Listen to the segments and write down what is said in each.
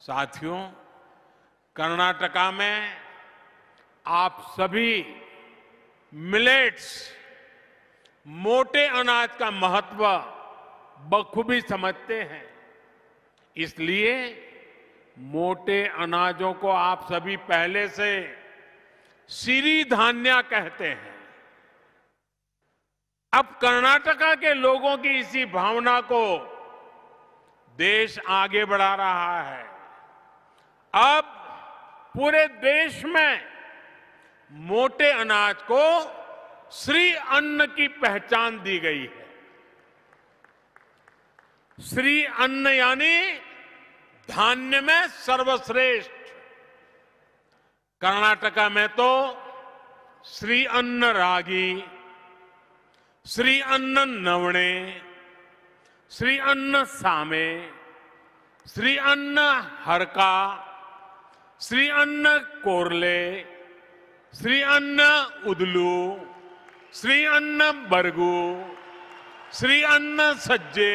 साथियों कर्नाटका में आप सभी मिलेट्स मोटे अनाज का महत्व बखूबी समझते हैं इसलिए मोटे अनाजों को आप सभी पहले से सीरी धान्या कहते हैं अब कर्नाटका के लोगों की इसी भावना को देश आगे बढ़ा रहा है अब पूरे देश में मोटे अनाज को श्री अन्न की पहचान दी गई है श्री अन्न यानी धान्य में सर्वश्रेष्ठ कर्नाटका में तो श्री अन्न रागी श्री अन्न नवणे श्री अन्न सामे श्री अन्न हरका श्री अन्न कोरले श्री अन्न उदलू श्री अन्न बरगू श्री अन्न सज्जे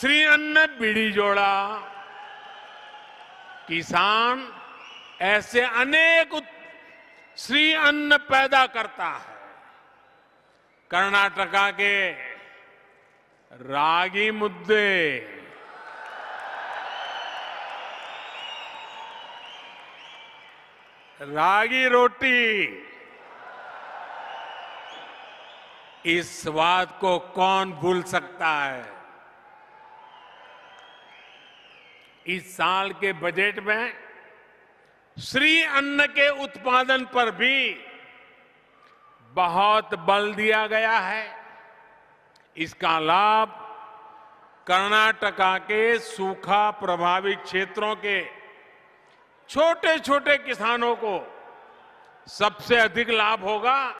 श्री अन्न बीड़ी जोड़ा किसान ऐसे अनेक श्री अन्न पैदा करता है कर्नाटका के रागी मुद्दे रागी रोटी इस स्वाद को कौन भूल सकता है इस साल के बजट में श्री अन्न के उत्पादन पर भी बहुत बल दिया गया है इसका लाभ कर्नाटका के सूखा प्रभावित क्षेत्रों के छोटे छोटे किसानों को सबसे अधिक लाभ होगा